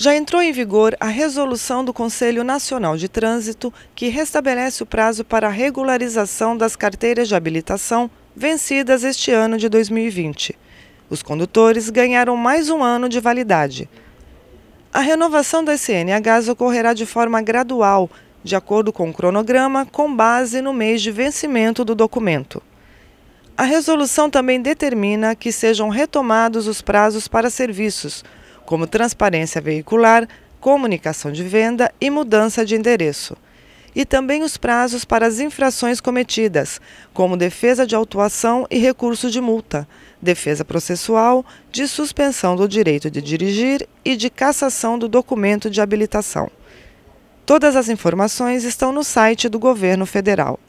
Já entrou em vigor a resolução do Conselho Nacional de Trânsito, que restabelece o prazo para a regularização das carteiras de habilitação vencidas este ano de 2020. Os condutores ganharam mais um ano de validade. A renovação das CNHs ocorrerá de forma gradual, de acordo com o cronograma, com base no mês de vencimento do documento. A resolução também determina que sejam retomados os prazos para serviços, como transparência veicular, comunicação de venda e mudança de endereço. E também os prazos para as infrações cometidas, como defesa de autuação e recurso de multa, defesa processual, de suspensão do direito de dirigir e de cassação do documento de habilitação. Todas as informações estão no site do Governo Federal.